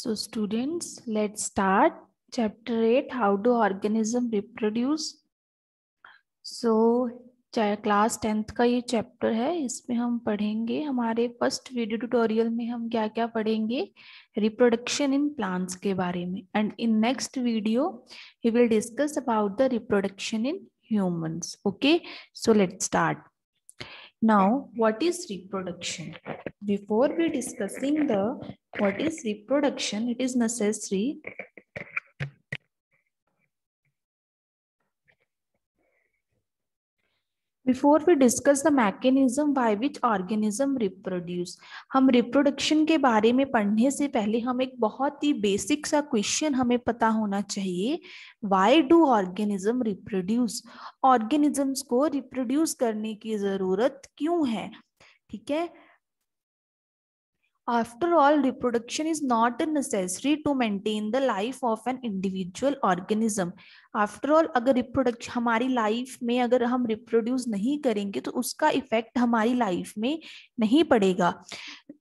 So students, let's start chapter 8, how do organism reproduce? So चाहे class tenth का ये chapter है इसमें हम पढ़ेंगे हमारे फर्स्ट वीडियो ट्यूटोरियल में हम क्या क्या पढ़ेंगे रिप्रोडक्शन इन प्लांट्स के बारे में and in next video we will discuss about the reproduction in humans okay so let start Now, what is reproduction? Before we discussing the what is reproduction, it is necessary before we discuss the mechanism by which organism reproduce हम reproduction के बारे में पढ़ने से पहले हम एक बहुत ही बेसिक सा क्वेश्चन हमें पता होना चाहिए why do organism reproduce organisms को रिप्रोड्यूस करने की ज़रूरत क्यों है ठीक है After all, reproduction is not necessary to maintain the life of an individual organism. After all, अगर रिप्रोडक्शन हमारी लाइफ में अगर हम रिप्रोड्यूस नहीं करेंगे तो उसका इफेक्ट हमारी लाइफ में नहीं पड़ेगा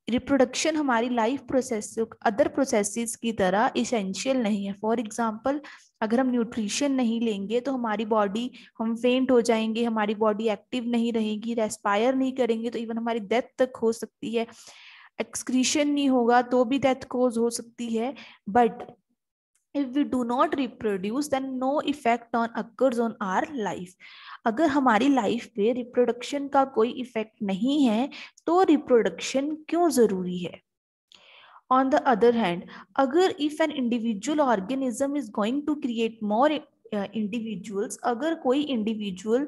रिप्रोडक्शन हमारी लाइफ प्रोसेस अदर processes की तरह इसेंशियल नहीं है फॉर example अगर हम न्यूट्रिशन नहीं लेंगे तो हमारी बॉडी हम फेंट हो जाएंगे हमारी बॉडी एक्टिव नहीं रहेगी रेस्पायर नहीं करेंगे तो इवन हमारी डेथ तक हो सकती है एक्सक्रीशन नहीं होगा तो भी डेथ कोज हो सकती है but if we do not reproduce then no effect on occurs on our life अगर हमारी लाइफ पे रिप्रोडक्शन का कोई इफेक्ट नहीं है तो रिप्रोडक्शन क्यों जरूरी है ऑन द अदर हैंड अगर if an individual organism is going to create more individuals अगर कोई इंडिविजुअल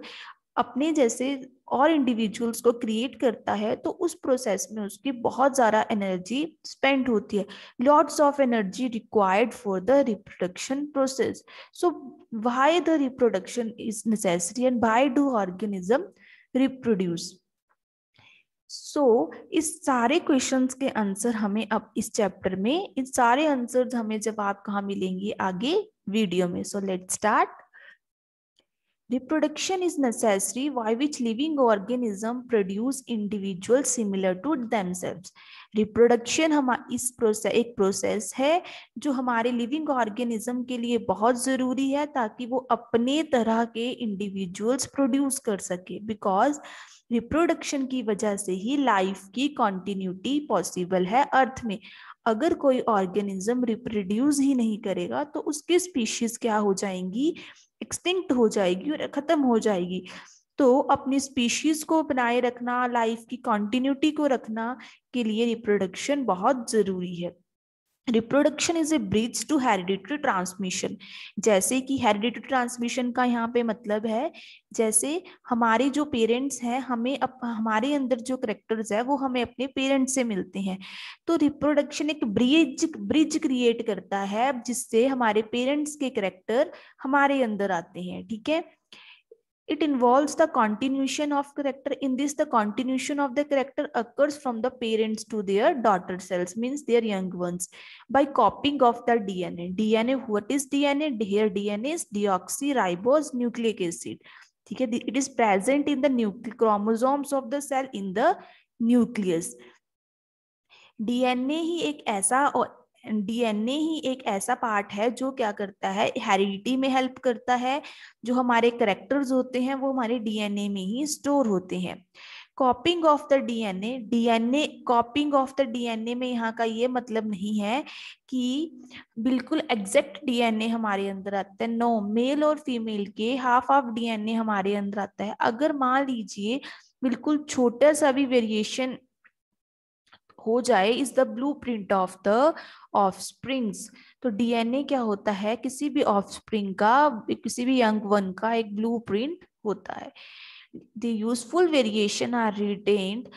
अपने जैसे और इंडिविजुअल्स को क्रिएट करता है तो उस प्रोसेस में उसकी बहुत ज़्यादा एनर्जी स्पेंड होती है lots of energy required for the reproduction process so why the reproduction is necessary and why do organism reproduce so so, इस सारे क्वेश्चंस के आंसर हमें अब इस चैप्टर में इन सारे आंसर्स हमें जवाब कहाँ मिलेंगे आगे वीडियो में so let start Reproduction is necessary by which living organism produce individuals similar to themselves. Reproduction हम इस प्रोसेस एक प्रोसेस है जो हमारे लिविंग ऑर्गेनिज्म के लिए बहुत ज़रूरी है ताकि वो अपने तरह के इंडिविजुअल्स प्रोड्यूस कर सके बिकॉज रिप्रोडक्शन की वजह से ही लाइफ की कॉन्टिन्यूटी पॉसिबल है अर्थ में अगर कोई ऑर्गेनिज्म रिप्रोड्यूस ही नहीं करेगा तो उसकी स्पीशीज क्या हो जाएंगी एक्सटिंक्ट हो जाएगी और खत्म हो जाएगी तो अपनी स्पीशीज को बनाए रखना लाइफ की कॉन्टिन्यूटी को रखना के लिए रिप्रोडक्शन बहुत ज़रूरी है reproduction is a bridge to hereditary transmission जैसे कि हेरिडिटरी ट्रांसमिशन का यहाँ पे मतलब है जैसे हमारे जो पेरेंट्स हैं हमें अप, हमारे अंदर जो करेक्टर्स है वो हमें अपने पेरेंट्स से मिलते हैं तो रिप्रोडक्शन एक ब्रिज ब्रिज क्रिएट करता है जिससे हमारे पेरेंट्स के करेक्टर हमारे अंदर आते हैं ठीक है It involves the continuation of character. In this, the continuation of the character occurs from the parents to their daughter cells, means their young ones, by copying of the DNA. DNA, what is DNA? Here, DNA is deoxyribose nucleic acid. Okay, it is present in the chromosomes of the cell in the nucleus. DNA ही एक ऐसा DNA ही एक ऐसा part है जो क्या करता है heredity में हेल्प करता है जो हमारे करेक्टर्स होते हैं वो हमारे डीएनए में ही स्टोर होते हैं copying of the DNA DNA copying of the DNA में यहाँ का ये मतलब नहीं है कि बिल्कुल एग्जैक्ट डीएनए हमारे अंदर आता है नो मेल और फीमेल के हाफ ऑफ डीएनए हमारे अंदर आता है अगर मान लीजिए बिल्कुल छोटा सा भी वेरिएशन हो जाए is the blueprint of the offsprings तो डीएनए क्या होता है किसी भी ऑफ स्प्रिंग का किसी भी यंग वन का एक ब्लू प्रिंट होता है the useful variation are retained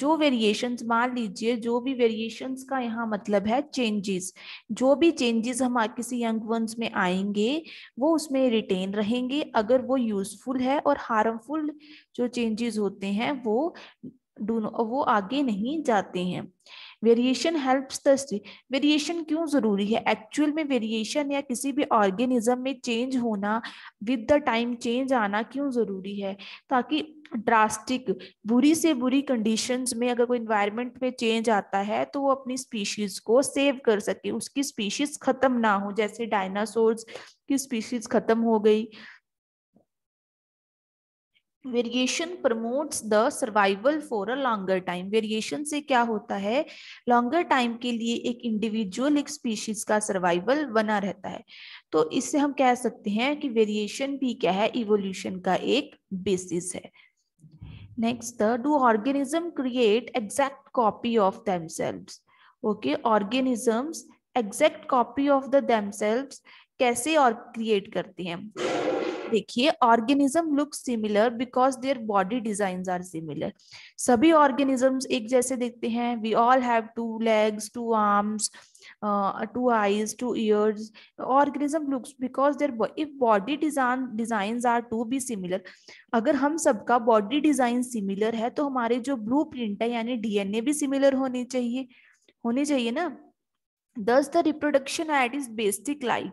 जो वेरिएशन मान लीजिए जो भी वेरिएशन का यहाँ मतलब है चेंजेस जो भी चेंजेस हम किसी यंग वंस में आएंगे वो उसमें रिटेन रहेंगे अगर वो यूजफुल है और हार्मफुल जो चेंजेस होते हैं वो डू वो आगे नहीं जाते हैं वेरिएशन हेल्प्स वेरिएशन क्यों ज़रूरी है एक्चुअल में वेरिएशन या किसी भी ऑर्गेनिज्म में चेंज होना विद द टाइम चेंज आना क्यों ज़रूरी है ताकि ड्रास्टिक बुरी से बुरी कंडीशंस में अगर कोई इन्वायरमेंट में चेंज आता है तो वो अपनी स्पीशीज़ को सेव कर सके उसकी स्पीशीज़ ख़त्म ना हो जैसे डायनासोर्स की स्पीशीज़ ख़त्म हो गई variation promotes the survival for a longer time variation से क्या होता है लॉन्गर टाइम के लिए एक इंडिविजुअल एक स्पीशीज का सर्वाइवल बना रहता है तो इससे हम कह सकते हैं कि वेरिएशन भी क्या है इवोल्यूशन का एक बेसिस है next do organism create exact copy of selves okay organisms exact copy of the themselves कैसे और क्रिएट करते हैं देखिए organism look similar because their body design are similar सभी ऑर्गेनिजम्स एक जैसे देखते हैं we all have two legs two arms two eyes two ears organism looks because their if body design design are to be similar अगर हम सबका body design similar है तो हमारे जो ब्लू प्रिंट है यानी डीएनए भी सिमिलर होनी चाहिए होनी चाहिए ना thus the reproduction at is basic life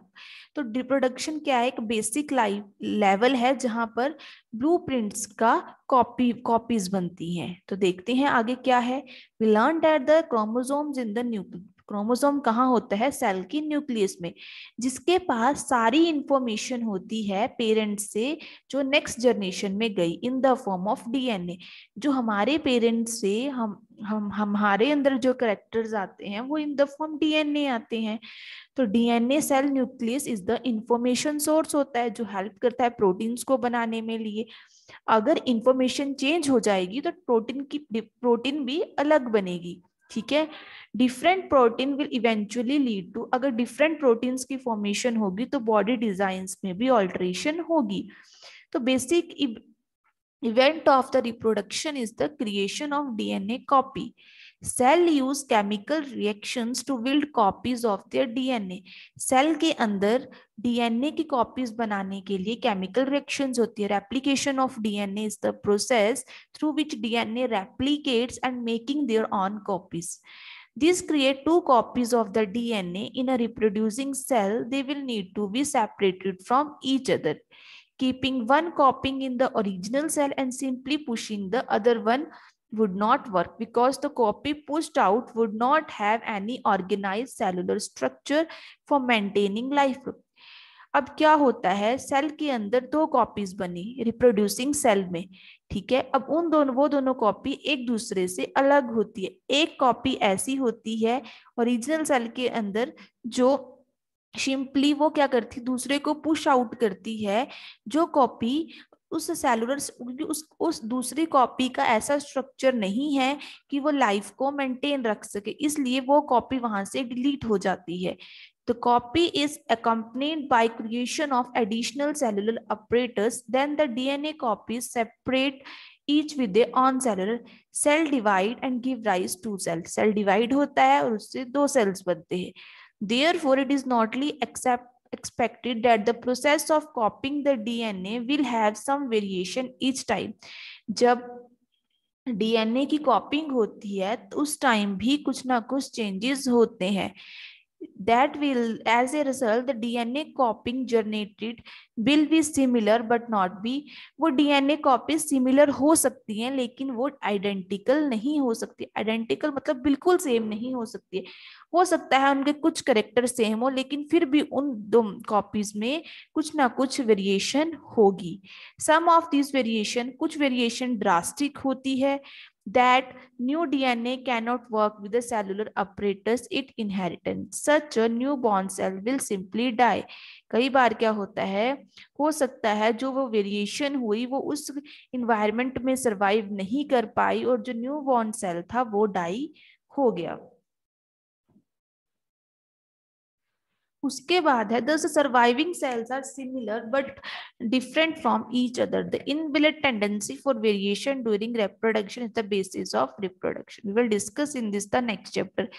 तो रिप्रोडक्शन क्या है एक बेसिक लाइफ लेवल है जहां पर ब्लू प्रिंट्स का कॉपी कॉपीज बनती हैं तो देखते हैं आगे क्या है we learn at the chromosomes in the nucleus chromosome कहाँ होता है सेल की न्यूक्लियस में जिसके पास सारी इंफॉर्मेशन होती है पेरेंट से जो नेक्स्ट जनरेशन में गई in the form of DNA जो हमारे पेरेंट्स से हम हम हमारे अंदर जो करेक्टर्स आते हैं वो इन द फॉर्म डीएनए आते हैं तो DNA cell nucleus is the information source होता है जो हेल्प करता है प्रोटीन्स को बनाने में लिए अगर इंफॉर्मेशन चेंज हो जाएगी तो प्रोटीन की प्रोटीन भी अलग बनेगी ठीक है different protein will eventually lead to अगर डिफरेंट प्रोटीन्स की फॉर्मेशन होगी तो बॉडी डिजाइन में भी ऑल्ट्रेशन होगी तो basic event of the reproduction is the creation of DNA copy cell use chemical reactions to build copies of their DNA cell के अंदर डीएनए की कॉपीज बनाने के लिए केमिकल रिएक्शंस होती है replication of DNA is the process through which DNA replicates and making their own copies These create two copies of the DNA in a reproducing cell. They will need to be separated from each other, keeping one copying in the original cell and simply pushing the other one would not work because the copy pushed out would not have any organized cellular structure for maintaining life. अब क्या होता है cell के अंदर दो copies बनी reproducing cell में ठीक है अब उन दोनों वो दोनों कॉपी एक दूसरे से अलग होती है एक कॉपी ऐसी होती है ओरिजिनल सेल के अंदर जो सिंपली वो क्या करती दूसरे को पुश आउट करती है जो कॉपी उस सेलुलर उस उस दूसरी कॉपी का ऐसा स्ट्रक्चर नहीं है कि वो लाइफ को मेंटेन रख सके इसलिए वो कॉपी वहां से डिलीट हो जाती है the copy is accompanied by creation of additional cellular operators then the DNA copy separate each with own cellular cell divide and give rise to cell cell divide होता है और उससे दो सेल्स बनते हैं therefore it is notly except expected that the process of copying the DNA will have some variation each time. जब DNA की copying होती है तो उस टाइम भी कुछ ना कुछ चेंजेस होते हैं that will as a result the dna copying generated will be similar but not be wo dna copy similar ho sakti hai lekin wo identical nahi ho sakti identical matlab bilkul same nahi ho sakti है हो सकता है उनके कुछ character same ho lekin fir bhi un do copies mein kuch na kuch variation hogi some of these variation kuch variation drastic hoti hai that new DNA cannot work with the cellular apparatus it inherited. Such a new born cell will simply die. kai baar kya hota hai ho sakta hai jo wo variation hui wo us environment mein survive nahi kar payi aur jo new born cell tha wo die ho gaya उसके बाद है surviving cells are similar but different from each other the inbuilt tendency for variation during reproduction is the basis of reproduction we will discuss in this the next chapter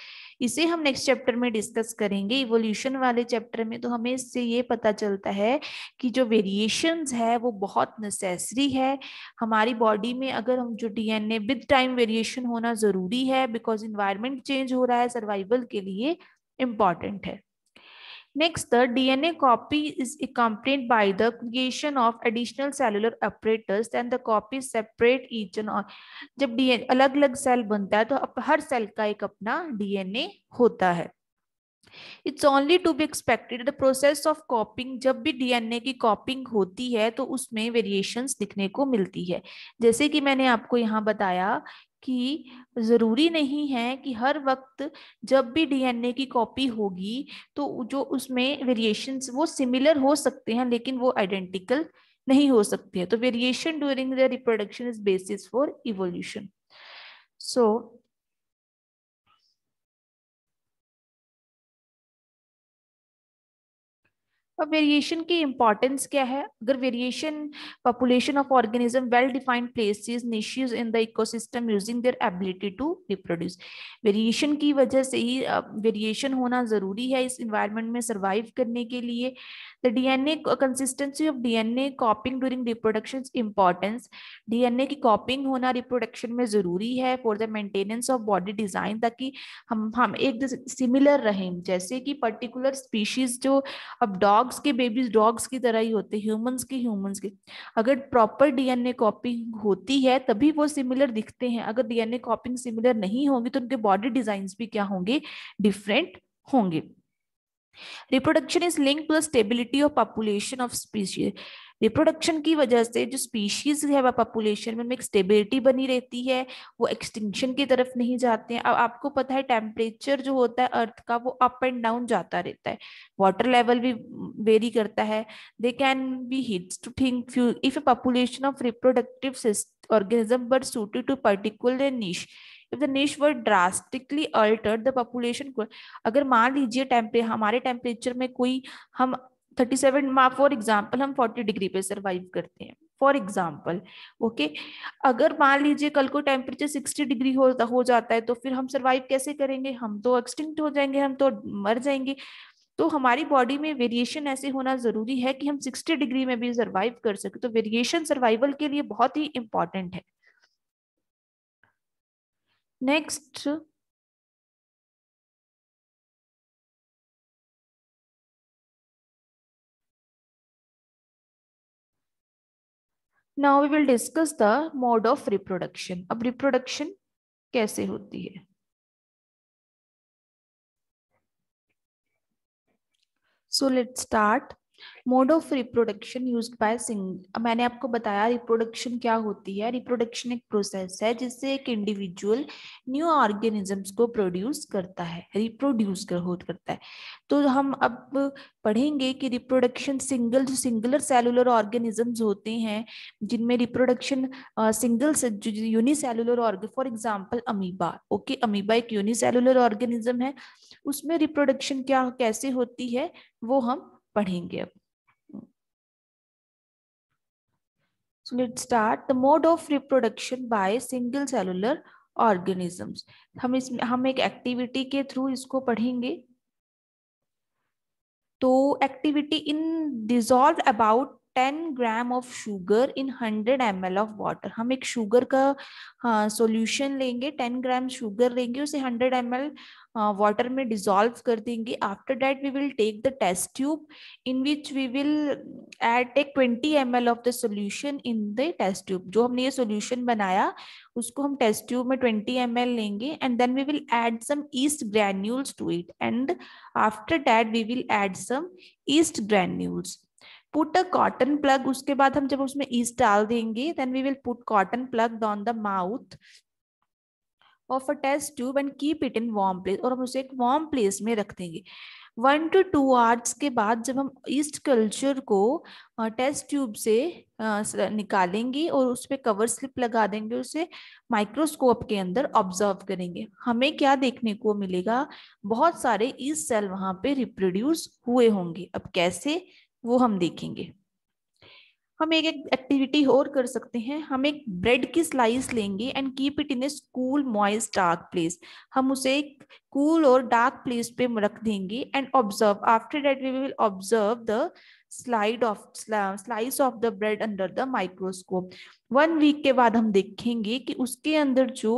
इसे हम next chapter में discuss करेंगे evolution वाले chapter में तो हमें इससे ये पता चलता है कि जो वेरिएशंस है वो बहुत नेसेसरी है हमारी बॉडी में अगर हम जो डीएनए विद टाइम वेरिएशन होना ज़रूरी है बिकॉज इन्वायरमेंट चेंज हो रहा है सर्वाइवल के लिए इम्पॉर्टेंट है Next, the DNA copy is accompanied by the creation of additional cellular apparatus and the copy separate each and all. जब DNA अलग अलग सेल बनता है तो हर सेल का एक अपना DNA होता है it's only to be expected the process of copying जब भी डीएनए की कॉपिंग होती है तो उसमें वेरिएशंस दिखने को मिलती है जैसे कि मैंने आपको यहाँ बताया कि ज़रूरी नहीं है कि हर वक्त जब भी डीएनए की कॉपी होगी तो जो उसमें वेरिएशंस वो सिमिलर हो सकते हैं लेकिन वो आइडेंटिकल नहीं हो सकते हैं तो variation during the reproduction is basis for evolution so अब तो वेरिएशन की इम्पॉर्टेंस क्या है अगर variation population of organism well defined places niches in the ecosystem using their ability to reproduce variation की वजह से ही वेरिएशन होना ज़रूरी है इस इन्वायरमेंट में सर्वाइव करने के लिए the D N A consistency of D N A copying during reproduction importance D N A की कॉपिंग होना रिप्रोडक्शन में ज़रूरी है for the maintenance of body design ताकि हम हम एक सिमिलर रहें जैसे कि पर्टिकुलर स्पीशीज जो अब डॉग डॉग्स के बेबीज डॉग्स की तरह ही होते ह्यूमंस के ह्यूमंस के अगर प्रॉपर डीएनए कॉपी होती है तभी वो सिमिलर दिखते हैं अगर डीएनए कॉपिंग सिमिलर नहीं होगी तो उनके बॉडी डिजाइन भी क्या होंगे डिफरेंट होंगे reproduction is link to the stability of population of species reproduction की वजह से जो स्पीशीज है वह पॉपुलेशन में एक स्टेबिलिटी बनी रहती है वो एक्सटिंक्शन की तरफ नहीं जाते हैं अब आपको पता है टेम्परेचर जो होता है अर्थ का वो अप एंड डाउन जाता रहता है वाटर लेवल भी वेरी करता है they can be hits to think few if a population of reproductive organism but suited to particular niche if the niche were drastically alter the population अगर मान लीजिए टेम्परे हमारे टेम्परेचर में कोई हम 37 सेवन फॉर एग्जाम्पल हम 40 डिग्री पे survive करते हैं फॉर एग्जाम्पल ओके अगर मान लीजिए कल को टेम्परेचर 60 डिग्री हो, हो जाता है तो फिर हम सर्वाइव कैसे करेंगे हम तो एक्सटिंक्ट हो जाएंगे हम तो मर जाएंगे तो हमारी बॉडी में वेरिएशन ऐसे होना ज़रूरी है कि हम 60 डिग्री में भी सर्वाइव कर सके तो वेरिएशन सर्वाइवल के लिए बहुत ही इंपॉर्टेंट है Next, now we will discuss the mode of reproduction. अब reproduction कैसे होती है So let's start. Mode of reproduction use by sing मैंने आपको बताया रिप्रोडक्शन क्या होती है रिप्रोडक्शन एक प्रोसेस है जिससे एक इंडिविजुअल न्यू ऑर्गेनिजम्स को प्रोड्यूस करता है रिप्रोड्यूस कर करता है तो हम अब पढ़ेंगे कि रिप्रोडक्शन सिंगल जो सिंगुलर सेलुलर ऑर्गेनिजम्स होते हैं जिनमें reproduction single unicellular org for example amoeba okay amoeba एक यूनिसेलुलर ऑर्गेनिज्म है उसमें रिप्रोडक्शन क्या कैसे होती है वो हम पढ़ेंगे अब so let start the mode of reproduction by single cellular organisms हम इस हम एक एक्टिविटी के थ्रू इसको पढ़ेंगे तो activity in dissolve about ten gram of sugar in hundred M L of water हम एक शुगर का सोल्यूशन हाँ, लेंगे टेन ग्राम शुगर लेंगे उसे हंड्रेड एम एल वाटर में डिजोल्व कर देंगे after that we will take the test tube in which we will add take 20 M of the solution in the test tube जो हमने ये सोल्यूशन बनाया उसको हम टेस्ट ट्यूब में 20 एम लेंगे and then we will add some yeast granules to it and after that we will add some yeast granules put a cotton plug उसके बाद हम जब उसमें ईस्ट डाल देंगे then we will put cotton plug on the mouth of a test tube and keep it in warm place और हम उसे एक वार्म प्लेस में रख देंगे वन टू टू आवर्स के बाद जब हम ईस्ट कल्चर को टेस्ट ट्यूब से निकालेंगे और उस पर कवर स्लिप लगा देंगे उसे माइक्रोस्कोप के अंदर ऑब्जर्व करेंगे हमें क्या देखने को मिलेगा बहुत सारे ईस्ट e सेल वहाँ पे रिप्रोड्यूस हुए होंगे अब कैसे वो हम देखेंगे हम एक एक एक्टिविटी और कर सकते हैं हम एक ब्रेड की स्लाइस लेंगे and keep it in a cool moist dark place हम उसे एक कूल और डार्क प्लेस पे रख देंगे and observe after that we will observe the slide of slice of the bread under the microscope one week के बाद हम देखेंगे कि उसके अंदर जो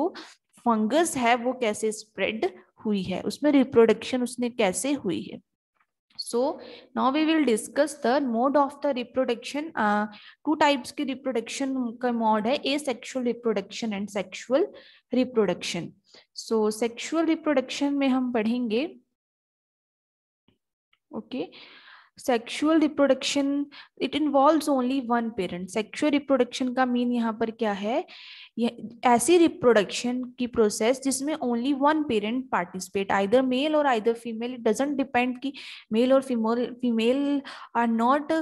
फंगस है वो कैसे स्प्रेड हुई है उसमें रिप्रोडक्शन उसने कैसे हुई है So now we will discuss the mode of the reproduction. Uh, two types ki reproduction ka mode hai asexual reproduction and sexual reproduction. So sexual reproduction mein hum padhenge okay sexual reproduction it involve only one parent sexual reproduction का mean यहाँ पर क्या है ऐसी reproduction की process जिसमें only one parent participate either male और either female it doesn't depend कि मेल और female female are not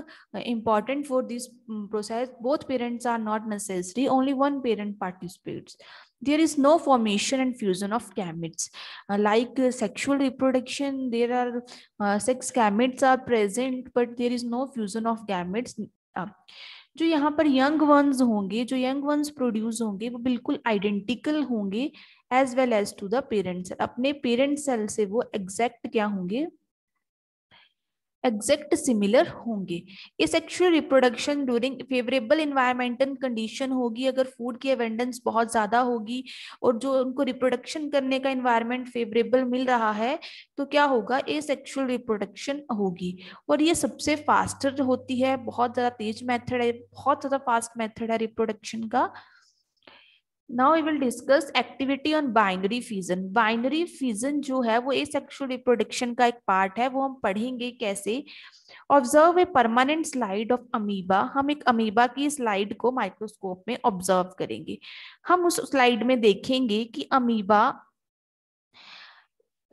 important for this process both parents are not necessary only one parent participates there is no formation and fusion of gametes. Uh, like uh, sexual reproduction, there are uh, sex gametes are present, but there is no fusion of gametes. Uh, जो यहाँ पर young ones होंगे जो young ones produce होंगे वो बिल्कुल identical होंगे as well as to the parent cell अपने पेरेंट सेल से वो एग्जैक्ट क्या होंगे एग्जैक्ट सिमिलर होंगे ये sexual reproduction during favourable environmental condition होगी अगर फूड की अवेंडेंस बहुत ज़्यादा होगी और जो उनको रिप्रोडक्शन करने का इन्वायरमेंट फेवरेबल मिल रहा है तो क्या होगा ए सेक्शुअल रिप्रोडक्शन होगी और ये सबसे फास्टर होती है बहुत ज़्यादा तेज मैथड है बहुत ज़्यादा फास्ट मैथड है रिप्रोडक्शन का now we will discuss activity on binary fission binary fission जो है वो ए सेक्शुअल रिप्रोडक्शन का एक पार्ट है वो हम पढ़ेंगे कैसे observe a permanent slide of amoeba हम एक अमीबा की स्लाइड को माइक्रोस्कोप में ऑब्जर्व करेंगे हम उस स्लाइड में देखेंगे कि अमीबा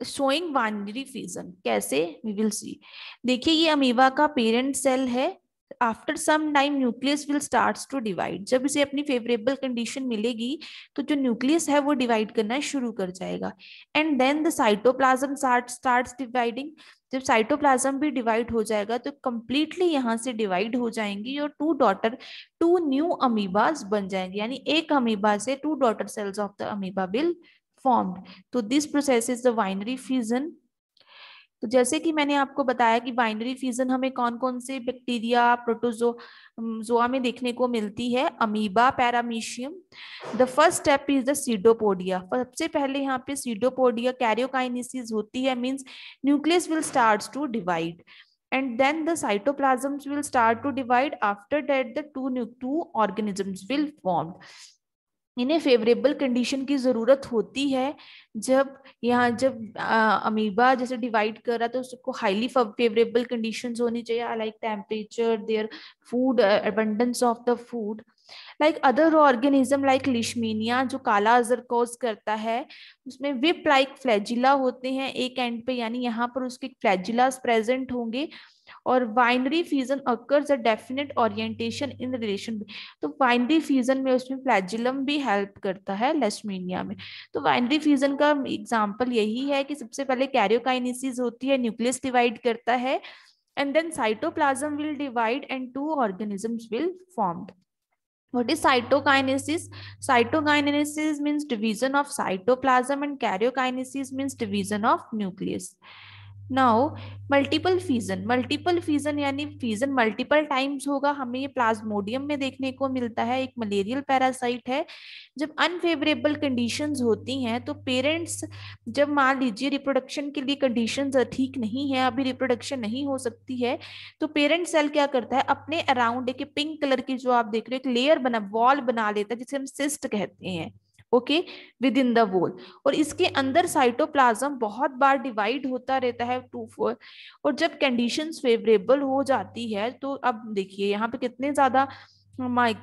शोइंग बाइनरी फीजन कैसे वी विल सी देखिए ये अमीबा का पेरेंट सेल है after some time nucleus will start to divide जब इसे अपनी फेवरेबल कंडीशन मिलेगी तो जो न्यूक्लियस है वो डिवाइड करना शुरू कर जाएगा and then the cytoplasm start dividing जब साइटोप्लाज्म भी डिवाइड हो जाएगा तो कम्प्लीटली यहाँ से डिवाइड हो जाएंगी और two daughter two new amoebas बन जाएंगे यानी एक अमीबा से two daughter cells of the amoeba will form तो this process is the binary fusion तो जैसे कि मैंने आपको बताया कि बाइनरी फ्यूजन हमें कौन कौन से बैक्टीरिया प्रोटोजो जोआ में देखने को मिलती है amoeba paramecium the first step is the pseudopodia सबसे पहले यहाँ पे सीडोपोडिया कैरियोकाइनिसिस होती है means nucleus will start to divide and then the cytoplasms will start to divide after that the two new two organisms will formed इन्हें favourable condition की ज़रूरत होती है जब यहाँ जब आ, अमीबा जैसे डिवाइड कर रहा तो उसको हाईली फेवरेबल कंडीशंस होनी चाहिए like temperature there food abundance of the food like other organism like leishmania जो काला अजर कोज करता है उसमें विप लाइक फ्लैजिला होते हैं एक एंड पे यानी यहाँ पर उसके फ्लैजिला प्रेजेंट होंगे और binary fission occurs a definite orientation in relation तो वाइनरी फीजन में उसमें फ्लैजिलम भी हेल्प करता है लेशमीनिया में तो वाइनरी फीजन का एग्जाम्पल यही है कि सबसे पहले कैरियोकाइनिसिस होती है न्यूक्लियस डिवाइड करता है and then cytoplasm will divide and two organisms will formed What is cytokinesis? Cytokinesis means division of cytoplasm and karyokinesis means division of nucleus. Now multiple fission multiple fission यानी fission multiple times होगा हमें ये Plasmodium में देखने को मिलता है एक मलेरियल पैरासाइट है जब अनफेवरेबल कंडीशंस होती हैं तो पेरेंट्स जब मान लीजिए रिप्रोडक्शन के लिए कंडीशंस ठीक नहीं है अभी रिप्रोडक्शन नहीं हो सकती है तो पेरेंट सेल क्या करता है अपने अराउंड एक पिंक कलर की जो आप देख रहे हो एक लेयर बना वॉल बना लेता है जिसे हम सिस्ट कहते हैं okay within the wall और इसके अंदर साइटोप्लाज्म बहुत बार डिवाइड होता रहता है टू फोर और जब कंडीशन फेवरेबल हो जाती है तो अब देखिए यहाँ पे कितने ज्यादा माइक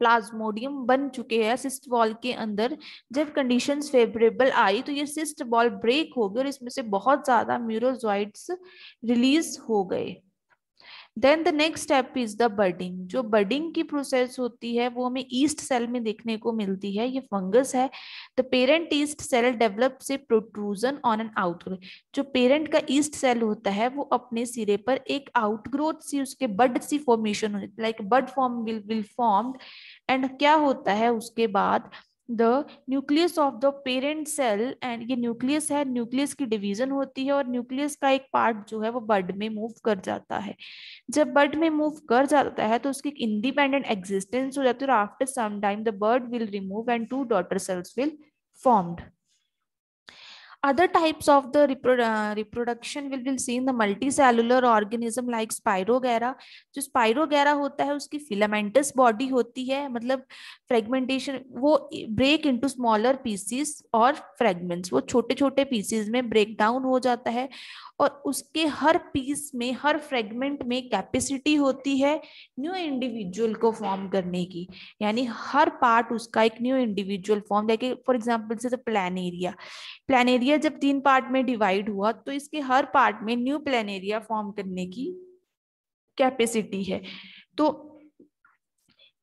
प्लाज्मोडियम बन चुके हैं सिस्ट वॉल के अंदर जब कंडीशंस फेवरेबल आई तो ये सिस्ट वॉल ब्रेक हो गई और इसमें से बहुत ज्यादा म्यूरोजॉइड्स रिलीज हो गए then the next step is the budding जो बर्डिंग की प्रोसेस होती है वो हमें ईस्ट सेल में देखने को मिलती है ये फंगस है the parent yeast cell develop से प्रोट्रूजन ऑन एन आउटग्रोथ जो पेरेंट का ईस्ट सेल होता है वो अपने सिरे पर एक आउटग्रोथ सी उसके बर्ड सी formation like bud form will form and क्या होता है उसके बाद the nucleus of the parent cell and ये न्यूक्लियस है न्यूक्लियस की डिवीजन होती है और न्यूक्लियस का एक पार्ट जो है वो बर्ड में मूव कर जाता है जब बर्ड में मूव कर जाता है तो उसकी इंडिपेंडेंट एग्जिस्टेंस हो जाती है और after some time the bud will remove and two daughter cells will formed other types of the reprodu uh, reproduction will be seen the multicellular organism like spirogyra jo spirogyra hota hai uski filamentous body hoti hai matlab fragmentation wo break into smaller pieces or fragments wo chote chote pieces mein break down ho jata hai और उसके हर piece में हर fragment में capacity होती है new individual को form करने की यानी हर पार्ट उसका एक new individual form like for example से the planaria planaria जब तीन पार्ट में डिवाइड हुआ तो इसके हर पार्ट में न्यू प्लेन एरिया फॉर्म करने की कैपेसिटी है तो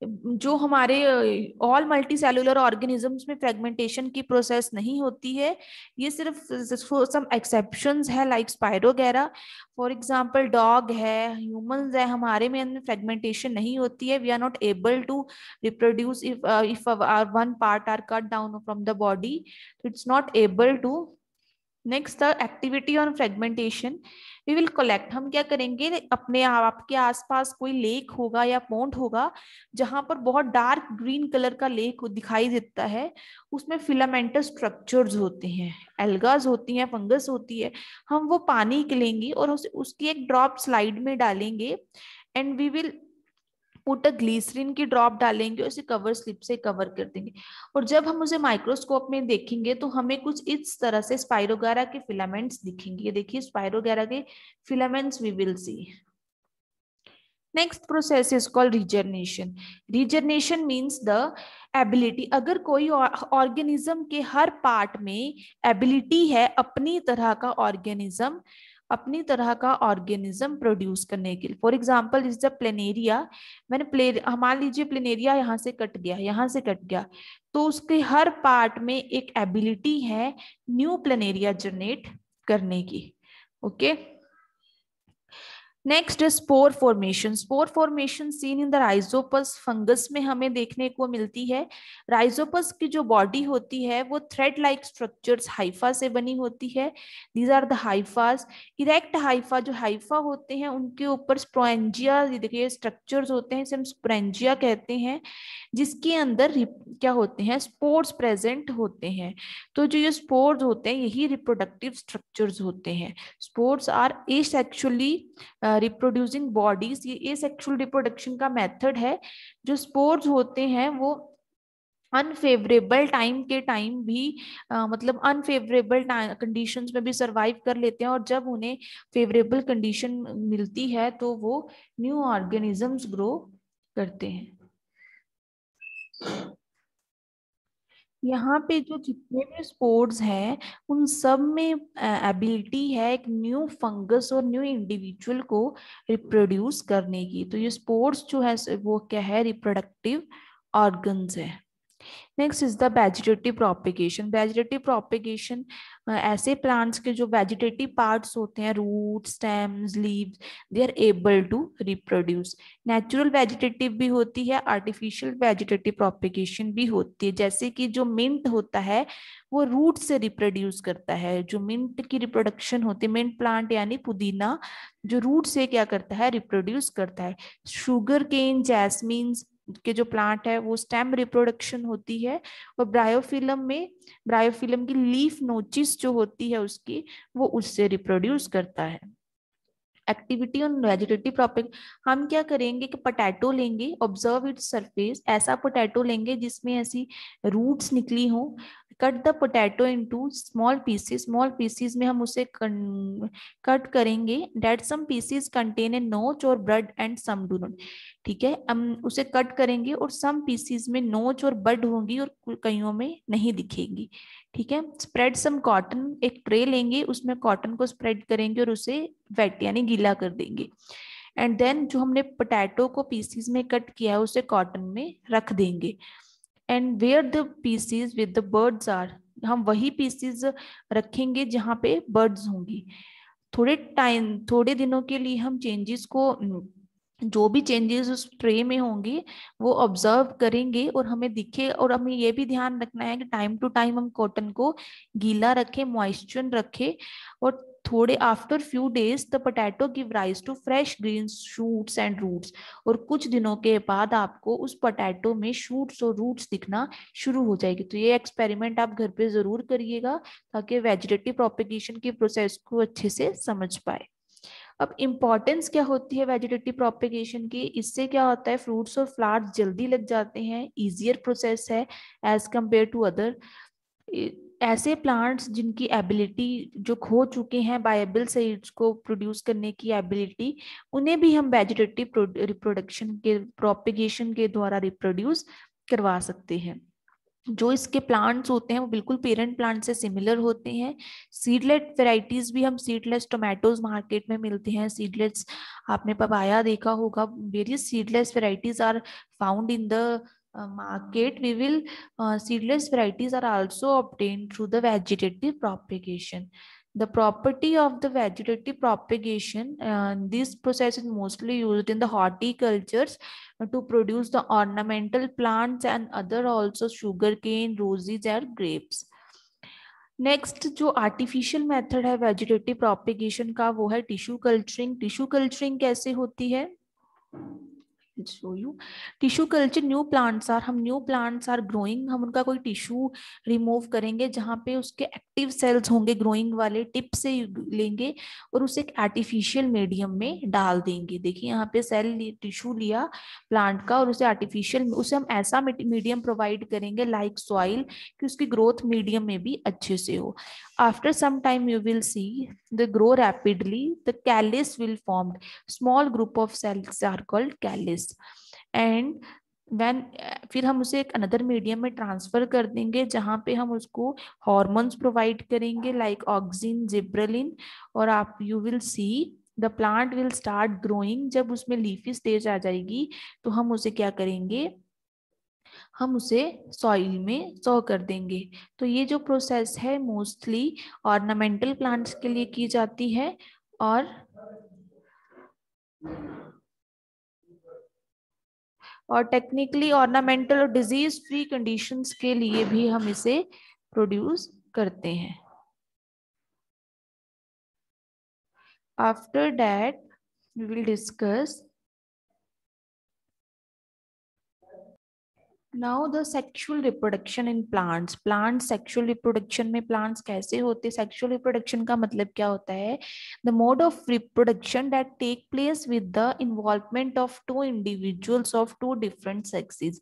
जो हमारे ऑल मल्टी सेलुलर ऑर्गेनिजम्स में फ्रेगमेंटेशन की प्रोसेस नहीं होती है ये सिर्फ सम एक्सेप्शन है like spirogyra for example dog है ह्यूमंस है हमारे में इनमें फ्रेगमेंटेशन नहीं होती है we are not able to reproduce if if our one part are cut down from the body it's not able to next the activity on fragmentation we will collect हम क्या करेंगे अपने आपके आसपास कोई लेक होगा या पोंड होगा जहां पर बहुत डार्क ग्रीन कलर का लेक दिखाई देता है उसमें फिलामेंटल स्ट्रक्चर्स होते हैं एल्गाज होती हैं फंगस होती है हम वो पानी लेंगे और उसकी एक ड्रॉप स्लाइड में डालेंगे and we will put a glycerine की ड्रॉप डालेंगे और इसे कवर स्लिप से कवर कर देंगे और जब हम उसे माइक्रोस्कोप में देखेंगे तो हमें कुछ इस तरह से स्पाइरोगारा के फिलामेंट्स दिखेंगे ये देखिए स्पाइरोगारा के filaments we will see next process is called regeneration regeneration means the ability अगर कोई ऑर्गेनिज्म के हर पार्ट में एबिलिटी है अपनी तरह का ऑर्गेनिज्म अपनी तरह का ऑर्गेनिज्म प्रोड्यूस करने के लिए for example is the planaria मैंने प्ले मान लीजिए प्लेनेरिया यहाँ से कट गया यहाँ से कट गया तो उसके हर पार्ट में एक एबिलिटी है न्यू प्लेनेरिया जनरेट करने की ओके okay? नेक्स्ट है spore formation spore formation seen in the rhizopus fungus में हमें देखने को मिलती है राइजोपस की जो बॉडी होती है वो थ्रेड लाइक स्ट्रक्चर्स हाइफा से बनी होती है these are the hyphae erect hypha जो हाइफा होते हैं उनके ऊपर स्प्रोएंजिया देखिए स्ट्रक्चर्स होते हैं इसे हम स्प्रेंजिया कहते हैं जिसके अंदर क्या होते हैं स्पोर्ट्स प्रेजेंट होते हैं तो जो ये स्पोर्ट्स होते हैं यही रिप्रोडक्टिव स्ट्रक्चर्स होते हैं spores are a sexually reproducing bodies ये ए सेक्शुअल रिप्रोडक्शन का मेथड है जो स्पोर्स होते हैं वो अनफेवरेबल टाइम के टाइम भी आ, मतलब अनफेवरेबल कंडीशंस में भी सरवाइव कर लेते हैं और जब उन्हें फेवरेबल कंडीशन मिलती है तो वो न्यू ऑर्गेनिजम्स ग्रो करते हैं यहाँ पे जो जितने भी स्पोर्ट्स है उन सब में एबिलिटी है एक न्यू फंगस और न्यू इंडिविजुअल को रिप्रोड्यूस करने की तो ये स्पोर्ट्स जो है वो क्या है रिप्रोडक्टिव ऑर्गन्स है next is the vegetative propagation vegetative propagation ऐसे प्लांट्स के जो वेजिटेटिव पार्ट्स होते हैं root stems leaves they are able to reproduce natural vegetative भी होती है आर्टिफिशियल वेजिटेटिव प्रोपिगेशन भी होती है जैसे कि जो मिंट होता है वो रूट से रिप्रोड्यूस करता है जो मिंट की रिप्रोडक्शन होती है मिंट प्लांट यानी पुदीना जो रूट से क्या करता है रिप्रोड्यूस करता है शुगर केन जैसमीन्स के जो प्लांट है वो स्टेम रिप्रोडक्शन होती है और ब्रायोफिलम में ब्रायोफिलम की लीफ नोचिस जो होती है उसकी वो उससे रिप्रोड्यूस करता है एक्टिविटी ऑन वेजिटेटिव प्रॉपिक हम क्या करेंगे कि पोटैटो लेंगे ऑब्जर्व इट्स सरफेस ऐसा पोटैटो लेंगे जिसमें ऐसी रूट्स निकली हो cut the potato in two small pieces small pieces में हम उसे कट करेंगे that some pieces contain a notch और bud and some do not ठीक है हम उसे कट करेंगे और सम पीसेस में नोच और बड होंगी और कईयों में नहीं दिखेंगी ठीक है स्प्रेड सम कॉटन एक ट्रे लेंगे उसमें कॉटन को स्प्रेड करेंगे और उसे वेट यानी गीला कर देंगे एंड देन जो हमने पोटैटो को पीसीज में कट किया है उसे कॉटन में रख देंगे and where the pieces with the buds are हम वही पीसीज रखेंगे जहाँ पे बर्ड्स होंगी थोड़े टाइम थोड़े दिनों के लिए हम चेंजेस को जो भी चेंजेस उस ट्रे में होंगे वो ऑब्जर्व करेंगे और हमें दिखे और हमें ये भी ध्यान रखना है कि टाइम टू टाइम हम कॉटन को गीला रखें मॉइस्चर रखें और थोड़े after few days the potato give rise to fresh green shoots and roots और कुछ दिनों के बाद आपको उस पोटैटो में शूट्स और रूट्स दिखना शुरू हो जाएगी तो ये एक्सपेरिमेंट आप घर पे जरूर करिएगा ताकि वेजिटेटिव प्रोपिगेशन की प्रोसेस को अच्छे से समझ पाए अब इम्पॉर्टेंस क्या होती है वेजिटेटिव प्रोपिगेशन की इससे क्या होता है फ्रूट्स और फ्लावर्स जल्दी लग जाते हैं इजियर प्रोसेस है एज कम्पेयर टू अदर ऐसे प्लांट्स जिनकी एबिलिटी जो खो चुके हैं बायबल सीड्स को प्रोड्यूस करने की एबिलिटी उन्हें भी हम वेजिटेटिव रिप्रोडक्शन के प्रोपिगेशन के द्वारा रिप्रोड्यूस करवा सकते हैं जो इसके प्लांट्स होते हैं वो बिल्कुल पेरेंट प्लांट से सिमिलर होते हैं सीडलेट वेराइटीज़ भी हम सीडलेस टोमेटोज मार्केट में मिलते हैं सीडलेट्स आपने पपाया देखा होगा various seedless varieties are found in the market, we will uh, seedless varieties are also obtained through the vegetative propagation. The property of the vegetative propagation, uh, this process is mostly used in the horticultures to produce the ornamental plants and other also sugarcane, roses or grapes. Next जो artificial method है vegetative propagation का वो है tissue culturing tissue culturing कैसे होती है show you tissue culture new plants are हम new plants are growing हम उनका कोई टिश्यू रिमूव करेंगे जहाँ पे उसके एक्टिव सेल्स होंगे ग्रोइंग वाले टिप से लेंगे और उसे एक आर्टिफिशियल मीडियम में डाल देंगे देखिए यहाँ पे सेल टिश्यू लिया प्लांट का और उसे आर्टिफिशियल उसे हम ऐसा मीडियम प्रोवाइड करेंगे लाइक सॉइल कि उसकी ग्रोथ मीडियम में भी अच्छे से हो after some time you will see the grow rapidly the callus will form small group of cells are called callus and when uh, फिर हम उसे एक अनदर मीडियम में ट्रांसफ़र कर देंगे जहाँ पे हम उसको हॉर्मोन्स प्रोवाइड करेंगे लाइक ऑक्सिन जिब्रेलिन और आप you will see the plant will start growing जब उसमें लीफी स्टेज आ जाएगी तो हम उसे क्या करेंगे हम उसे सॉइल में सो कर देंगे तो ये जो प्रोसेस है मोस्टली ऑर्नामेंटल प्लांट्स के लिए की जाती है और और टेक्निकली ऑर्नामेंटल और डिजीज फ्री कंडीशंस के लिए भी हम इसे प्रोड्यूस करते हैं after that we will discuss now the sexual reproduction in plants plant sexual reproduction में प्लांट्स कैसे होते सेक्सुअल रिप्रोडक्शन का मतलब क्या होता है the mode of reproduction that take place with the involvement of two individuals of two different sexes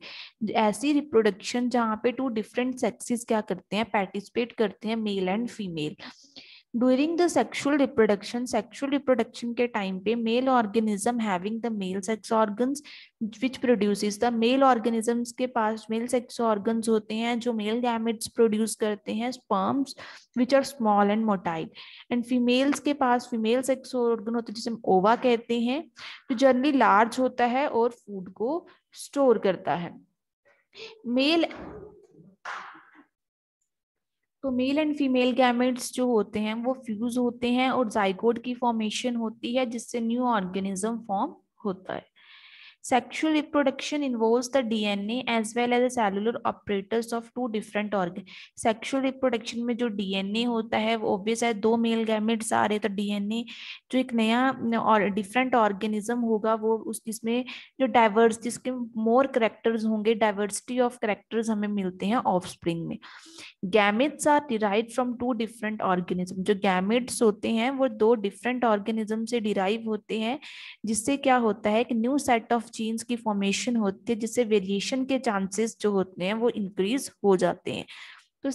ऐसी reproduction जहाँ पे टू डिफरेंट सेक्सेस क्या करते हैं पार्टिसिपेट करते हैं male and female during the sexual reproduction sexual reproduction के time पे male organism having the male sex organs which produces the male organisms के पास मेल सेक्स ऑर्गन्स होते हैं जो मेल गैमिट्स प्रोड्यूस करते हैं sperms which are small and motile and females के पास फीमेल सेक्स ऑर्गन होते हैं जिसे हम ओवा कहते हैं जो जनरली लार्ज होता है और फूड को स्टोर करता है मेल तो मेल एंड फीमेल गैमेट्स जो होते हैं वो फ्यूज होते हैं और जाइकोड की फॉर्मेशन होती है जिससे न्यू ऑर्गेनिज्म फॉर्म होता है Sexual reproduction involves the DNA as well as the cellular operators of two different organ. Sexual reproduction में जो DNA होता है वो obvious है दो मेल गैमेट्स आ रहे तो DNA जो एक नया और डिफरेंट ऑर्गेनिज्म होगा वो उस जिसमें जो डाइवर्स जिसके मोर करेक्टर्स होंगे डाइवर्सिटी ऑफ करेक्टर्स हमें मिलते हैं ऑफस्प्रिंग में gametes are derive from two different organism जो गैमेट्स होते हैं वो दो डिफरेंट ऑर्गेनिज्म से डिराइव होते हैं जिससे क्या होता है कि न्यू सेट ऑफ जीन्स की फॉर्मेशन होती है जिससे वेरिएशन के चांसेस जो होते हैं वो इंक्रीज हो जाते हैं तो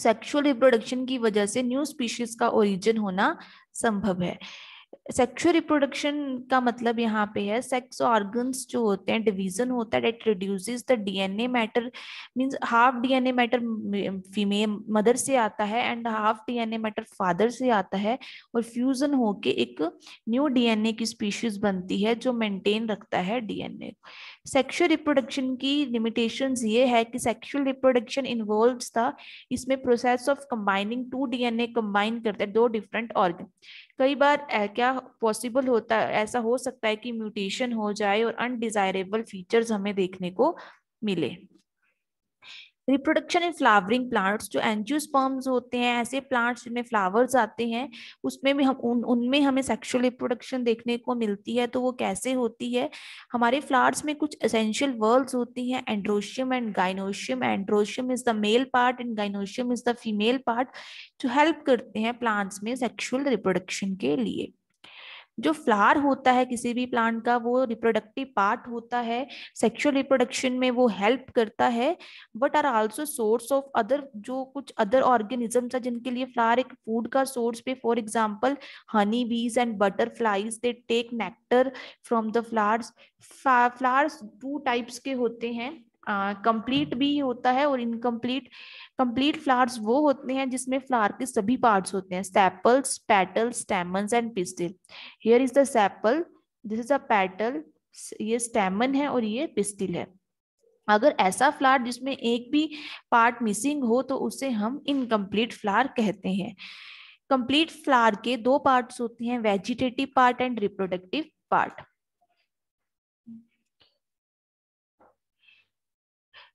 सेक्सुअल रिप्रोडक्शन की वजह से न्यू स्पीशीज का ओरिजिन होना संभव है सेक्सुअल रिप्रोडक्शन का मतलब यहाँ पे है सेक्स ऑर्गन्स जो होते हैं डिवीजन होता है that reduces the DNA matter means half DNA matter female mother से आता है and half DNA matter father से आता है और फ्यूजन होके एक न्यू डीएनए की स्पीशीज बनती है जो मेंटेन रखता है डीएनए सेक्शुअल रिप्रोडक्शन की लिमिटेशन ये है कि सेक्शुअल रिप्रोडक्शन इन्वॉल्व था इसमें process of combining two DNA combine करते हैं दो डिफरेंट ऑर्गन कई बार क्या पॉसिबल होता है ऐसा हो सकता है कि म्यूटेशन हो जाए और अनडिजायरेबल फीचर्स हमें देखने को मिले रिप्रोडक्शन इन फ्लावरिंग प्लांट्स जो एंजियोस्पर्म्स होते हैं ऐसे प्लांट्स जिनमें फ्लावर्स आते हैं उसमें भी हम उन उनमें हमें सेक्सुअल रिप्रोडक्शन देखने को मिलती है तो वो कैसे होती है हमारे फ्लावर्स में कुछ एसेंशियल वर्ल्स होती हैं androecium and gynoecium androecium is the male part and gynoecium is the female part जो हेल्प करते हैं प्लांट्स में सेक्शुअल रिप्रोडक्शन के लिए जो फ्लावर होता है किसी भी प्लांट का वो रिप्रोडक्टिव पार्ट होता है सेक्सुअल रिप्रोडक्शन में वो हेल्प करता है but are also source of other जो कुछ अदर ऑर्गेनिजम्स है जिनके लिए फ्लावर एक फूड का सोर्स भी for example honey bees and butterflies they take nectar from the flowers flowers two types के होते हैं कंप्लीट uh, भी होता है और इनकम्प्लीट कंप्लीट फ्लावर्स वो होते हैं जिसमें फ्लावर के सभी पार्ट्स होते हैं sepals petal stamen and pistil here is the sepal this is a petal ये स्टेमन है और ये पिस्टिल है अगर ऐसा फ्लावर जिसमें एक भी पार्ट मिसिंग हो तो उसे हम इनकम्प्लीट फ्लावर कहते हैं कंप्लीट फ्लावर के दो पार्ट्स होते हैं vegetative part and reproductive part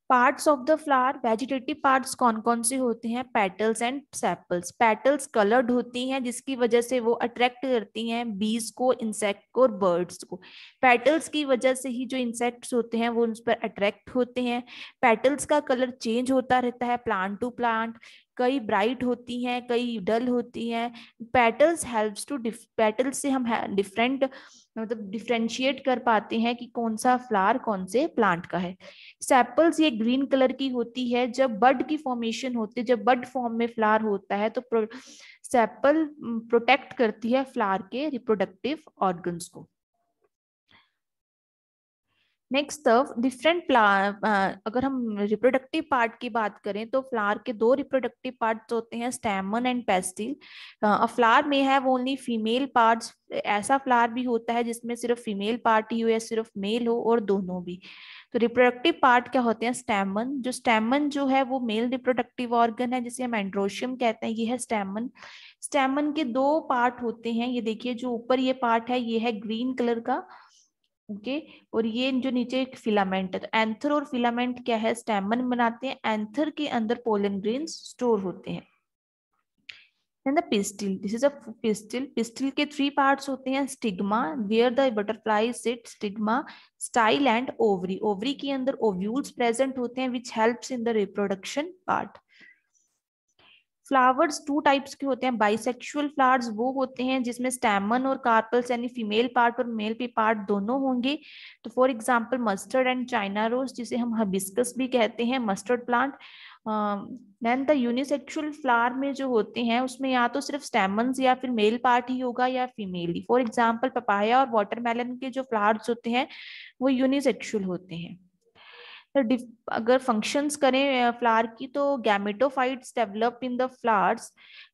parts of the flower vegetative parts कौन कौन से होते हैं petals and sepals petals coloured होती हैं जिसकी वजह से वो अट्रैक्ट करती हैं बीज को इंसेक्ट को और बर्ड्स को पेटल्स की वजह से ही जो इंसेक्ट्स होते हैं वो उस पर अट्रैक्ट होते हैं पेटल्स का कलर चेंज होता रहता है प्लांट टू प्लांट कई ब्राइट होती हैं कई डल होती हैं पेटल्स हेल्प्स टू पेटल्स से हम डिफरेंट मतलब डिफ्रेंशिएट कर पाते हैं कि कौन सा फ्लावर कौन से प्लांट का है सैपल्स ये ग्रीन कलर की होती है जब बड की फॉर्मेशन होती है जब बड फॉर्म में फ्लावर होता है तो प्रो, प्रोटेक्ट mm, करती है फ्लावर के रिप्रोडक्टिव ऑर्गन्स को नेक्स्ट तब डिफरेंट अगर हम रिप्रोडक्टिव पार्ट की बात करें तो फ्लावर के दो रिप्रोडक्टिव पार्ट होते हैं स्टेमन एंड पेस्टिल फ्लावर में है वो ओनली फीमेल पार्ट्स ऐसा फ्लावर भी होता है जिसमें सिर्फ फीमेल पार्ट ही हो या सिर्फ मेल हो और दोनों भी तो रिप्रोडक्टिव पार्ट क्या होते हैं स्टेमन जो स्टेमन जो है वो मेल रिप्रोडक्टिव ऑर्गन है जिसे हम एंड्रोशियम कहते हैं ये है स्टेमन स्टेमन के दो पार्ट होते हैं ये देखिए जो ऊपर ये पार्ट है ये है ग्रीन कलर का ओके और ये जो नीचे एक फिलामेंट है तो एंथर और फिलामेंट क्या है स्टेमन बनाते हैं एंथर के अंदर पोलन ग्रीन स्टोर होते हैं pistil this is a pistil pistil के थ्री पार्ट्स होते हैं stigma where the butterfly sit stigma style and ovary ovary के अंदर ओव्यूल्स प्रेजेंट होते हैं which helps in the reproduction part flowers two types के होते हैं बाइसेक्सुअल फ्लावर्स वो होते हैं जिसमें स्टैमन और कार्पल्स यानी फीमेल पार्ट और मेल पे पार्ट दोनों होंगे तो for example mustard and China rose जिसे हम हबिस्कस भी कहते हैं mustard plant then the unisexual flower में जो होते हैं उसमें या तो सिर्फ स्टेमन्स या फिर मेल पार्ट ही होगा या फीमेल ही फॉर एग्जाम्पल पपाया और वाटरमेलन के जो फ्लावर्स होते हैं वो यूनिसेक्सुअल होते हैं अगर फंक्शंस करें फ्लावर की तो gametophytes develop in the flowers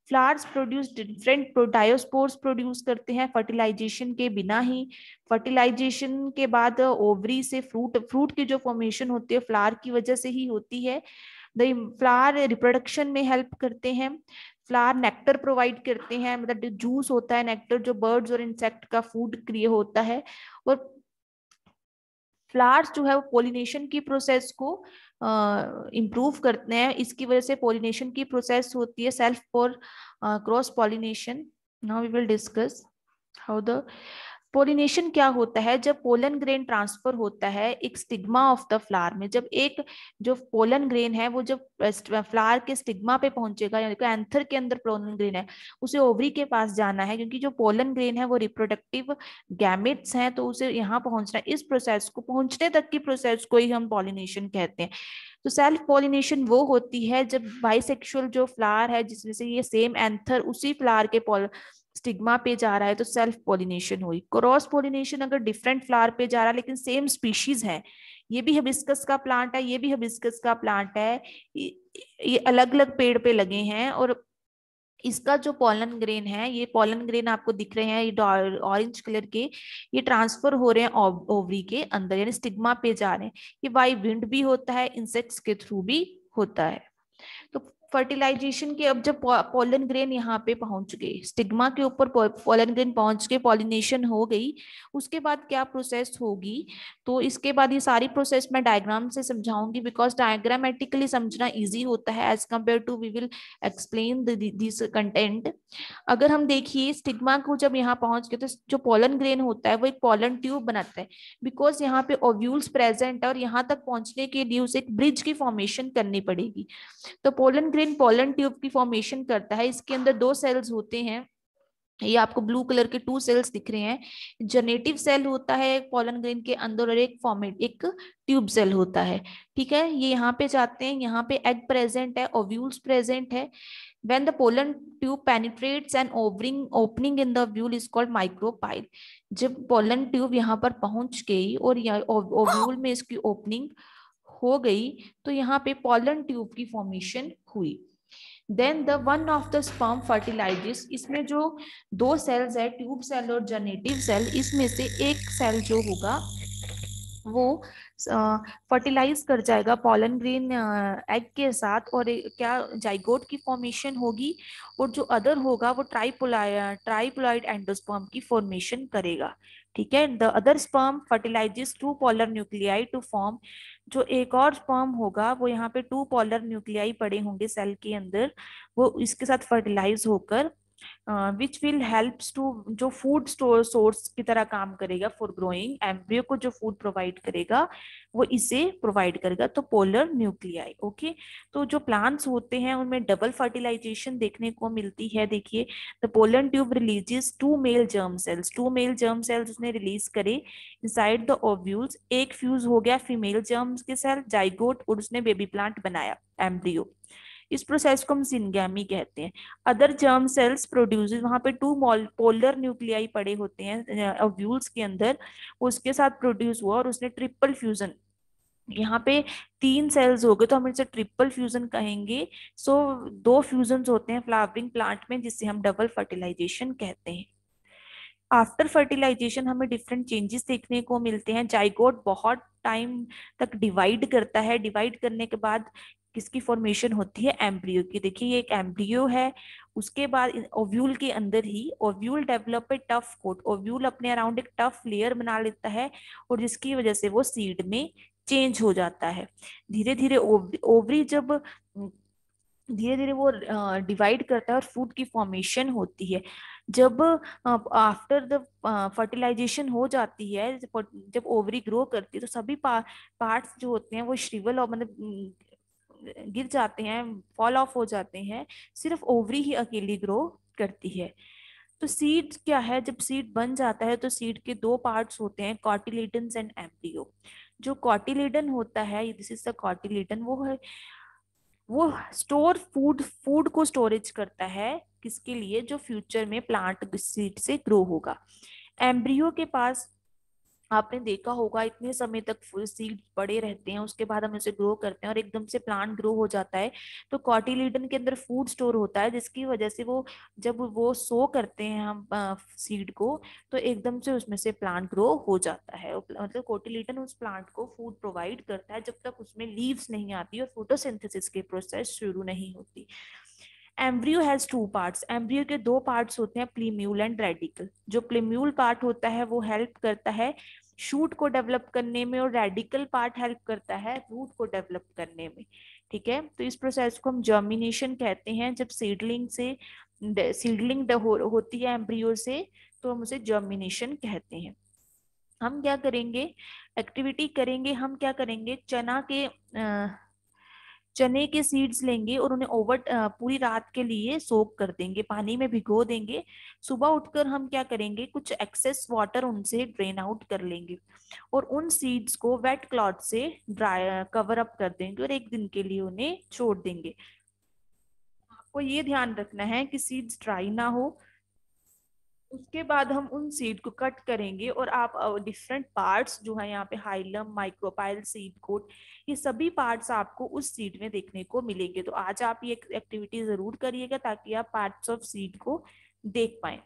flowers produce different diospores produce करते हैं फर्टिलाइजेशन के बिना ही फर्टिलाइजेशन के बाद ओवरी से फ्रूट फ्रूट की जो फॉर्मेशन होती है फ्लावर की वजह से ही होती है द फ्लावर रिप्रोडक्शन में हेल्प करते हैं फ्लावर नेक्टर प्रोवाइड करते हैं मतलब जूस होता है नेक्टर जो बर्ड्स और इंसेक्ट का फूड क्रिए होता है और फ्लावर्स जो है वो पोलिनेशन की प्रोसेस को इम्प्रूव करते हैं इसकी वजह से पोलिनेशन की प्रोसेस होती है सेल्फ और cross pollination now we will discuss how the pollination क्या होता है जब पोलन ग्रेन ट्रांसफर होता है एक स्टिग्मा ऑफ द फ्लावर में जब एक जो पोलन ग्रेन है वो जब फ्लावर के स्टिग्मा पे पहुंचेगा यानी एंथर के अंदर पोलन ग्रेन है उसे ओवरी के पास जाना है क्योंकि जो पोलन ग्रेन है वो रिप्रोडक्टिव गैमेट्स हैं तो उसे यहाँ पहुंचना है इस प्रोसेस को पहुंचने तक की प्रोसेस को ही हम पोलिनेशन कहते हैं तो सेल्फ पोलिनेशन वो होती है जब बाइसेक्सुअल जो फ्लावर है जिसमें से ये सेम एंथर उसी फ्लावर के पोल स्टिग्मा पे जा रहा है तो सेल्फ पोलिनेशन हुई क्रॉस पोलिनेशन अगर डिफरेंट फ्लावर पे जा रहा है लेकिन सेम स्पीशीज है ये भी हबिस्कस का प्लांट है ये भी हबिस्कस का प्लांट है ये अलग अलग पेड़ पे लगे हैं और इसका जो पॉलन ग्रेन है ये पॉलन ग्रेन आपको दिख रहे हैं ये ऑरेंज कलर के ये ट्रांसफर हो रहे हैं ओवरी के अंदर यानी स्टिग्मा पे जा रहे हैं ये वाई विंड भी होता है इंसेक्ट्स के थ्रू भी होता है फर्टिलाइजेशन के अब जब पोलन ग्रेन यहाँ पे पहुंच गए स्टिग्मा के ऊपर पोलन ग्रेन पहुंच के पॉलिनेशन हो गई उसके बाद क्या प्रोसेस होगी तो इसके बाद ये सारी प्रोसेस मैं डायग्राम से समझाऊंगी बिकॉज डायग्रामेटिकली समझना इजी होता है as compare to we will explain this content अगर हम देखिए स्टिग्मा को जब यहाँ पहुंच गए तो जो पोलन ग्रेन होता है वो एक पोलन ट्यूब बनाता है बिकॉज यहाँ पे ओव्यूल्स प्रेजेंट है और यहाँ तक पहुंचने के लिए उसे एक ब्रिज की फॉर्मेशन करनी पड़ेगी तो पोलन ग्रेन पोलन ट्यूब की फॉर्मेशन करता है इसके अंदर दो सेल्स होते हैं ये आपको ब्लू कलर के टू सेल्स दिख रहे हैं जनरेटिव सेल होता है पोलन पॉलन ग्रेन के अंदर और एक फॉर्मेट एक ट्यूब सेल होता है ठीक है ये यहाँ पे जाते हैं यहाँ पे एग प्रेजेंट है ओव्यूल्स प्रेजेंट है when the pollen tube penetrates an ओवरिंग opening in the ovule is called micropyle जब पोलन ट्यूब यहाँ पर पहुंच गई और ओव्यूल में इसकी ओपनिंग हो गई तो यहाँ पे पॉलन ट्यूब की फॉर्मेशन हुई then the one of the sperm fertilizes इसमें जो दो सेल्स है ट्यूब सेल और जनेटिव सेल इसमें से एक सेल जो होगा वो फर्टिलाइज कर जाएगा पॉलन ग्रीन एग के साथ और क्या जाइगोट की फॉर्मेशन होगी और जो अदर होगा वो ट्राइपोलाय ट्राइपोलाइड एंडोस्पर्म की फॉर्मेशन करेगा ठीक है the other sperm fertilizes two polar nuclei to form जो एक और स्पर्म होगा वो यहाँ पे टू पॉलर न्यूक्लियाई पड़े होंगे सेल के अंदर वो इसके साथ फर्टिलाइज होकर विच विल हेल्प टू जो फूड स्टोर सोर्स की तरह काम करेगा फॉर ग्रोइंग एम्ब्रियो को जो फूड प्रोवाइड करेगा वो इसे प्रोवाइड करेगा तो पोलर न्यूक्लियाई ओके तो जो प्लांट्स होते हैं उनमें डबल फर्टिलाइजेशन देखने को मिलती है देखिए the polar tube releases two male germ cells two male germ cells उसने रिलीज करे साइड द ओव्यूल्स एक फ्यूज हो गया फीमेल जर्म्स के सेल जाइगोट और उसने बेबी प्लांट बनाया एम्ब्रियो इस प्रोसेस को हम जिनगैमी कहते हैं अदर जर्म सेल्स प्रोड्यूस वहाँ पे टू पोलर न्यूक्लियाई पड़े होते हैं अव्यूल्स के अंदर उसके साथ प्रोड्यूस हुआ और उसने ट्रिपल फ्यूजन यहाँ पे तीन सेल्स हो गए तो हम इसे ट्रिपल फ्यूजन कहेंगे सो so, दो फ्यूजन होते हैं फ्लावरिंग प्लांट में जिससे हम डबल फर्टिलाइजेशन कहते हैं आफ्टर फर्टिलाइजेशन हमें डिफरेंट चेंजेस देखने को मिलते हैं जाइगोट बहुत टाइम तक डिवाइड करता है डिवाइड करने के बाद किसकी फॉर्मेशन होती है एम्ब्रियो की देखिए ये एक एम्ब्रियो है उसके बाद ओव्यूल के अंदर ही ovule develop a tough coat ovule अपने अराउंड एक टफ लेयर बना लेता है और जिसकी वजह से वो सीड में चेंज हो जाता है धीरे धीरे ओवरी जब धीरे धीरे वो डिवाइड करता है और फ्रूट की फॉर्मेशन होती है जब आफ्टर द फर्टिलाइजेशन हो जाती है जब ओवरी ग्रो करती है तो सभी पार्ट्स जो होते हैं वो श्रीवल और मतलब गिर जाते हैं फॉल ऑफ हो जाते हैं सिर्फ ओवरी ही अकेली ग्रो करती है तो सीड क्या है जब सीड बन जाता है तो सीड के दो पार्ट्स होते हैं कॉटिलेडन एंड एम्प्रियो जो कॉटिलेडन होता है दिस इज द कॉटिलेडन वो है वो स्टोर फूड फूड को स्टोरेज करता है किसके लिए जो फ्यूचर में प्लांट सीड से ग्रो होगा एम्ब्रियो के पास आपने देखा होगा इतने समय तक फुल सीड बड़े रहते हैं उसके बाद हम उसे ग्रो करते हैं और एकदम से प्लांट ग्रो हो जाता है तो कॉटिलीडन के अंदर फूड स्टोर होता है जिसकी वजह से वो जब वो सो करते हैं हम सीड को तो एकदम से उसमें से प्लांट ग्रो हो जाता है मतलब कॉटिलीडन उस प्लांट को फूड प्रोवाइड करता है जब तक उसमें लीव्स नहीं आती और फोटोसिंथेसिस की प्रोसेस शुरू नहीं होती embryo has two parts embryo के दो पार्ट्स होते हैं प्लीम्यूल एंड रेडिकल जो प्लीम्यूल पार्ट होता है वो हेल्प करता है शूट को डेवलप करने में और रेडिकल पार्ट हेल्प करता है रूट को डेवलप करने में ठीक है तो इस प्रोसेस को हम जर्मिनेशन कहते हैं जब सीडलिंग से सीडलिंग हो, होती है एम्ब्रियो से तो हम उसे जर्मिनेशन कहते हैं हम क्या करेंगे एक्टिविटी करेंगे हम क्या करेंगे चना के आ, चने के सीड्स लेंगे और उन्हें ओवर पूरी रात के लिए सोक कर देंगे पानी में भिगो देंगे सुबह उठकर हम क्या करेंगे कुछ एक्सेस वाटर उनसे ड्रेन आउट कर लेंगे और उन सीड्स को वेट क्लॉथ से ड्राई कवर अप कर देंगे और एक दिन के लिए उन्हें छोड़ देंगे आपको ये ध्यान रखना है कि सीड्स ड्राई ना हो उसके बाद हम उन सीड को कट करेंगे और आप डिफरेंट पार्ट्स जो है यहाँ पे हाइलम माइक्रोपाइल सीड कोट ये सभी पार्ट्स आपको उस सीड में देखने को मिलेंगे तो आज आप ये एक्टिविटी जरूर करिएगा ताकि आप पार्ट्स ऑफ सीड को देख पाए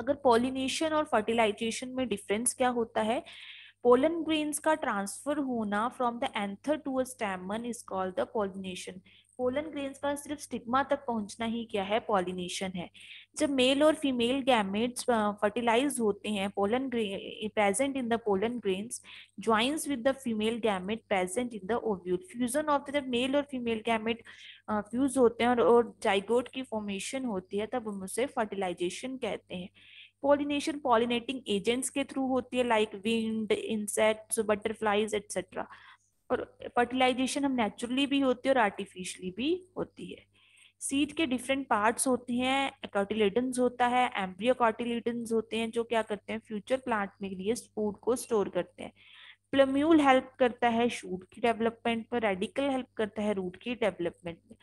अगर पॉलिनेशन और फर्टिलाइजेशन में डिफरेंस क्या होता है पोलन ग्रेन्स का ट्रांसफर होना from the anther to a stamen is called the pollination pollen grains का सिर्फ स्टिग्मा तक पहुंचना ही क्या है पॉलिनेशन है जब मेल और फीमेल गैमेट्स फर्टिलाइज होते हैं pollen grain present in the pollen grains joins with the female gamete present in the ovule fusion of जब मेल और फीमेल गैमेट फ्यूज होते हैं और, और जाइगोट की फॉर्मेशन होती है तब हम उसे फर्टिलाइजेशन कहते हैं पॉलिनेशन पॉलिनेटिंग एजेंट्स के थ्रू होती है like wind insects butterflies etcetera और फर्टिलाइजेशन हम नेचुरली भी होती है और आर्टिफिशियली भी होती है सीड के डिफरेंट पार्ट्स होते हैं कॉटिलेडन्स होता है एम्ब्रियो कॉटिलेडन्स होते हैं जो क्या करते हैं फ्यूचर प्लांट में लिए फूड को स्टोर करते हैं प्लम्यूल हेल्प करता है शूट की डेवलपमेंट में रेडिकल हेल्प करता है रूट की डेवलपमेंट में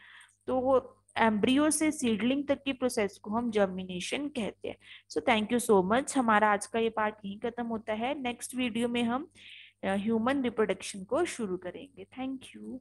तो एम्ब्रियो से सीडलिंग तक की प्रोसेस को हम जर्मिनेशन कहते हैं so thank you so much हमारा आज का ये पार्ट यहीं खत्म होता है नेक्स्ट वीडियो में हम ह्यूमन रिप्रोडक्शन को शुरू करेंगे थैंक यू